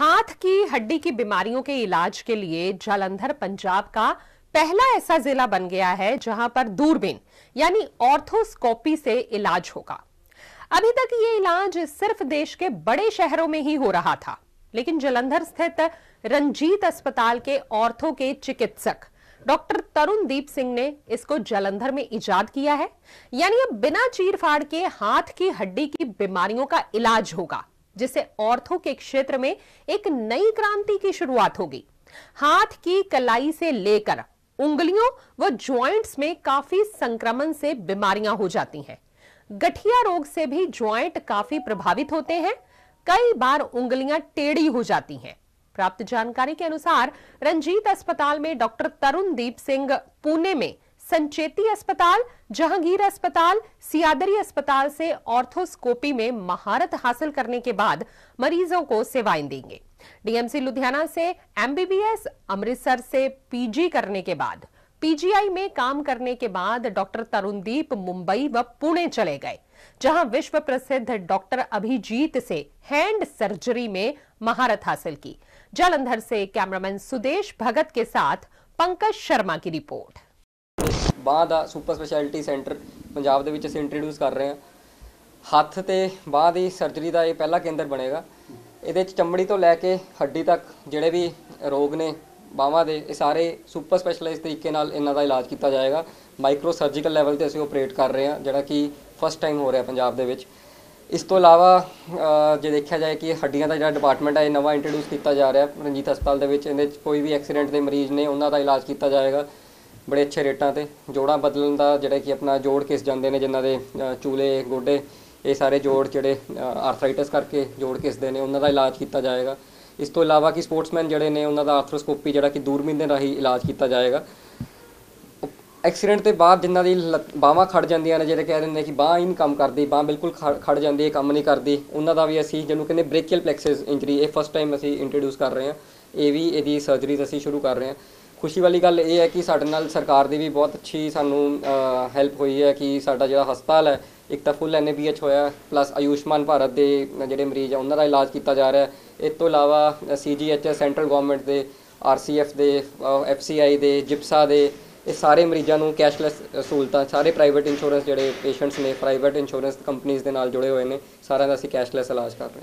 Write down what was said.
हाथ की हड्डी की बीमारियों के इलाज के लिए जालंधर पंजाब का पहला ऐसा जिला बन गया है जहां पर दूरबीन यानी ऑर्थोस्कोपी से इलाज होगा अभी तक ये इलाज सिर्फ देश के बड़े शहरों में ही हो रहा था लेकिन जलंधर स्थित रंजीत अस्पताल के ऑर्थो के चिकित्सक डॉक्टर तरुण दीप सिंह ने इसको जलंधर में इजाद किया है यानी अब बिना फाड़ के हाथ की हड्डी की बीमारियों का इलाज होगा जिससे ऑर्थो के क्षेत्र में एक नई क्रांति की शुरुआत होगी हाथ की कलाई से लेकर उंगलियों व ज्वाइंट्स में काफी संक्रमण से बीमारियां हो जाती हैं गठिया रोग से भी ज्वाइंट काफी प्रभावित होते हैं कई बार उंगलियां टेढ़ी हो जाती हैं प्राप्त जानकारी के अनुसार रंजीत अस्पताल में डॉक्टर तरुणदीप सिंह पुणे में संचेती अस्पताल जहांगीर अस्पताल सियादरी अस्पताल से ऑर्थोस्कोपी में महारत हासिल करने के बाद मरीजों को सेवाएं देंगे डीएमसी लुधियाना से एमबीबीएस अमृतसर से पीजी करने के बाद पीजीआई में काम करने के बाद डॉक्टर तरुणदीप मुंबई व पुणे चले गए जहां विश्व प्रसिद्ध डॉक्टर अभिजीत से हैंड सर्जरी में महारत हासिल की जालंधर से कैमरामैन सुदेश भगत के साथ पंकज शर्मा की रिपोर्ट ਬਾਹ ਦਾ ਸੁਪਰ ਸਪੈਸ਼ਲਿਟੀ ਸੈਂਟਰ ਪੰਜਾਬ ਦੇ ਵਿੱਚ ਅਸੀਂ ਇੰਟਰੋਡਿਊਸ ਕਰ ਰਹੇ ਹਾਂ ਹੱਥ ਤੇ ਬਾਹ ਦੀ ਸਰਜਰੀ ਦਾ ਇਹ ਪਹਿਲਾ ਕੇਂਦਰ ਬਣੇਗਾ ਇਹਦੇ ਵਿੱਚ ਚਮੜੀ ਤੋਂ ਲੈ ਕੇ ਹੱਡੀ ਤੱਕ ਜਿਹੜੇ ਵੀ ਰੋਗ ਨੇ ਬਾਹਾਂ ਦੇ ਇਹ ਸਾਰੇ ਸੁਪਰ ਸਪੈਸ਼ਲਾਈਜ਼ਡ ਤਰੀਕੇ ਨਾਲ ਇਹਨਾਂ ਦਾ ਇਲਾਜ ਕੀਤਾ ਜਾਏਗਾ ਮਾਈਕਰੋ ਸਰਜੀਕਲ ਲੈਵਲ ਤੇ ਅਸੀਂ ਆਪਰੇਟ ਕਰ ਰਹੇ ਹਾਂ ਜਿਹੜਾ ਕਿ ਫਸਟ ਟਾਈਮ ਹੋ ਰਿਹਾ ਪੰਜਾਬ ਦੇ ਵਿੱਚ ਇਸ ਤੋਂ ਇਲਾਵਾ ਜੇ ਦੇਖਿਆ ਜਾਏ ਕਿ ਹੱਡੀਆਂ ਦਾ ਜਿਹੜਾ ਡਿਪਾਰਟਮੈਂਟ ਹੈ ਇਹ ਨਵਾਂ ਇੰਟਰੋਡਿਊਸ ਕੀਤਾ ਜਾ ਰਿਹਾ ਰਣਜੀਤ ਹਸਪਤਾਲ ਦੇ ਵਿੱਚ ਇਹਦੇ ਵਿੱਚ ਕੋਈ ਵੀ ਐਕਸੀਡੈਂਟ ਦੇ ਮਰੀਜ਼ ਨੇ ਉਹਨਾਂ ਦਾ ਇਲਾਜ ਕੀਤਾ ਜਾਏਗਾ ਬੜੇ ਅੱਛੇ ਰੇਟਾਂ ਤੇ ਜੋੜਾਂ ਬਦਲਣ ਦਾ ਜਿਹੜਾ ਕਿ ਆਪਣਾ ਜੋੜ ਕਿਸ ਜਾਂਦੇ ਨੇ ਜਿਨ੍ਹਾਂ ਦੇ ਚੂਲੇ ਗੋਡੇ ਇਹ ਸਾਰੇ ਜੋੜ ਜਿਹੜੇ ਆਰਥਰਾਈਟਿਸ ਕਰਕੇ ਜੋੜ ਕਿਸਦੇ ਨੇ ਉਹਨਾਂ ਦਾ ਇਲਾਜ ਕੀਤਾ ਜਾਏਗਾ ਇਸ ਤੋਂ ਇਲਾਵਾ ਕਿ ਸਪੋਰਟਸਮੈਨ ਜਿਹੜੇ ਨੇ ਉਹਨਾਂ ਦਾ ਆਰਥਰੋਸਕੋਪੀ ਜਿਹੜਾ ਕਿ ਦੂਰਬੀਨ ਦੇ ਰਾਹੀਂ ਇਲਾਜ ਕੀਤਾ ਜਾਏਗਾ ਐਕਸੀਡੈਂਟ ਦੇ ਬਾਅਦ ਜਿਨ੍ਹਾਂ ਦੀ ਬਾਹਾਂ ਖੜ ਜਾਂਦੀਆਂ ਨੇ ਜਿਹੜੇ ਕਹਿ ਦਿੰਦੇ ਨੇ ਕਿ ਬਾਹ ਹੀ ਕੰਮ ਕਰਦੀ ਬਾਹ ਬਿਲਕੁਲ ਖੜ ਜਾਂਦੀ ਹੈ ਕੰਮ ਨਹੀਂ ਕਰਦੀ ਉਹਨਾਂ ਦਾ ਵੀ ਅਸੀਂ ਜਿਹਨੂੰ ਕਹਿੰਦੇ ਬ੍ਰੇਕੀਅਲ ਪਲੈਕਸਸ ਇੰਜਰੀ ਇਹ ਫਸਟ ਟਾਈਮ ਅਸੀਂ ਇੰਟਰੋਡਿਊਸ ਕਰ ਰਹੇ ਹਾਂ ਇਹ ਵੀ ਇਹਦੀ ਸਰਜਰੀ ਅਸੀਂ ਸ਼ੁਰੂ ਕਰ ਰਹੇ ਹਾਂ ਖੁਸ਼ੀ ਵਾਲੀ ਗੱਲ ਇਹ ਹੈ ਕਿ ਸਾਡੇ ਨਾਲ ਸਰਕਾਰ ਦੀ ਵੀ ਬਹੁਤ ਅੱਛੀ ਸਾਨੂੰ ਹੈਲਪ ਹੋਈ ਹੈ ਕਿ ਸਾਡਾ ਜਿਹੜਾ ਹਸਪਤਾਲ ਹੈ ਇੱਕ ਤਾਂ ਫੁੱਲ ਐਨਬੀਐਚ ਹੋਇਆ ਪਲੱਸ ਆਯੂਸ਼ਮਾਨ ਭਾਰਤ ਦੇ ਜਿਹੜੇ ਮਰੀਜ਼ ਆ ਉਹਨਾਂ ਦਾ ਇਲਾਜ ਕੀਤਾ ਜਾ ਰਿਹਾ ਹੈ ਇਸ ਤੋਂ ਇਲਾਵਾ ਸੀਜੀਐਚ ਸੈਂਟਰਲ ਗਵਰਨਮੈਂਟ ਦੇ ਆਰਸੀਐਫ ਦੇ ਐਫਸੀਆਈ ਦੇ ਜਿਪਸਾ ਦੇ ਇਹ ਸਾਰੇ ਮਰੀਜ਼ਾਂ ਨੂੰ ਕੈਸ਼ਲੈਸ ਸਹੂਲਤਾਂ ਸਾਰੇ ਪ੍ਰਾਈਵੇਟ ਇੰਸ਼ੋਰੈਂਸ ਜਿਹੜੇ ਪੇਸ਼ੈਂਟਸ ਨੇ ਪ੍ਰਾਈਵੇਟ ਇੰਸ਼ੋਰੈਂਸ ਕੰਪਨੀਆਂ ਦੇ ਨਾਲ ਜੁੜੇ ਹੋਏ ਨੇ ਸਾਰਿਆਂ ਦਾ ਅਸੀਂ ਕੈਸ਼ਲੈਸ ਇਲਾਜ ਕਰ ਰਹੇ ਹਾਂ